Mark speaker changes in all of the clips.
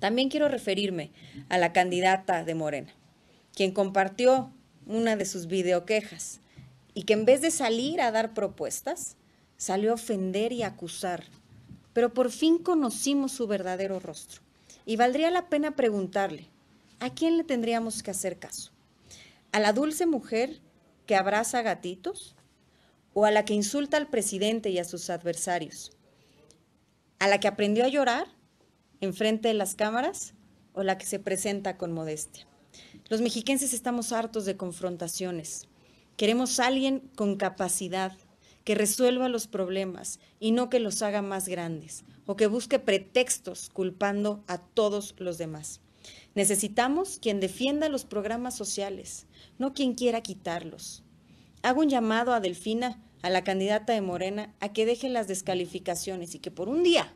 Speaker 1: También quiero referirme a la candidata de Morena, quien compartió una de sus videoquejas y que en vez de salir a dar propuestas, salió a ofender y acusar. Pero por fin conocimos su verdadero rostro y valdría la pena preguntarle, ¿a quién le tendríamos que hacer caso? ¿A la dulce mujer que abraza gatitos? ¿O a la que insulta al presidente y a sus adversarios? ¿A la que aprendió a llorar enfrente de las cámaras o la que se presenta con modestia. Los mexiquenses estamos hartos de confrontaciones. Queremos alguien con capacidad, que resuelva los problemas y no que los haga más grandes o que busque pretextos culpando a todos los demás. Necesitamos quien defienda los programas sociales, no quien quiera quitarlos. Hago un llamado a Delfina, a la candidata de Morena, a que deje las descalificaciones y que por un día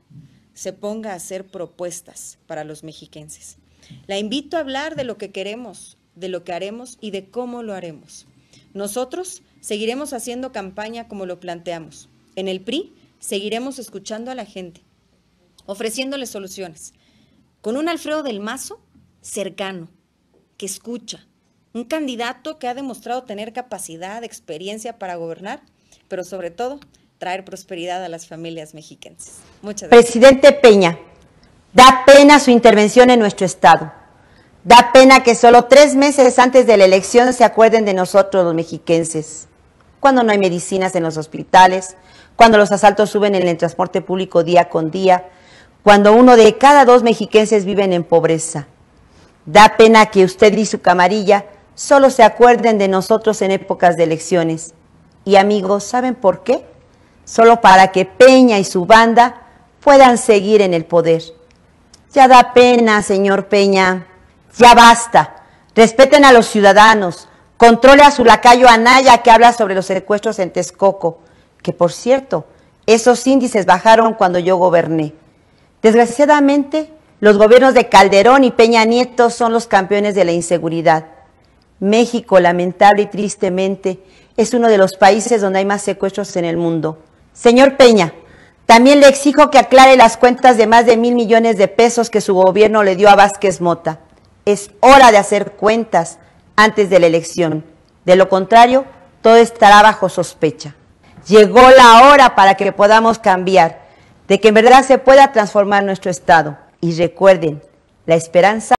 Speaker 1: se ponga a hacer propuestas para los mexiquenses. La invito a hablar de lo que queremos, de lo que haremos y de cómo lo haremos. Nosotros seguiremos haciendo campaña como lo planteamos. En el PRI seguiremos escuchando a la gente, ofreciéndole soluciones. Con un Alfredo del Mazo cercano, que escucha, un candidato que ha demostrado tener capacidad, experiencia para gobernar, pero sobre todo traer prosperidad a las familias mexicanas. Muchas gracias.
Speaker 2: Presidente Peña, da pena su intervención en nuestro Estado. Da pena que solo tres meses antes de la elección se acuerden de nosotros los mexiquenses. Cuando no hay medicinas en los hospitales, cuando los asaltos suben en el transporte público día con día, cuando uno de cada dos mexiquenses viven en pobreza. Da pena que usted y su camarilla solo se acuerden de nosotros en épocas de elecciones. Y amigos, ¿saben por qué? solo para que Peña y su banda puedan seguir en el poder. Ya da pena, señor Peña. Ya basta. Respeten a los ciudadanos. Controle a su lacayo Anaya que habla sobre los secuestros en Texcoco. Que por cierto, esos índices bajaron cuando yo goberné. Desgraciadamente, los gobiernos de Calderón y Peña Nieto son los campeones de la inseguridad. México, lamentable y tristemente, es uno de los países donde hay más secuestros en el mundo. Señor Peña, también le exijo que aclare las cuentas de más de mil millones de pesos que su gobierno le dio a Vázquez Mota. Es hora de hacer cuentas antes de la elección. De lo contrario, todo estará bajo sospecha. Llegó la hora para que podamos cambiar, de que en verdad se pueda transformar nuestro Estado. Y recuerden, la esperanza...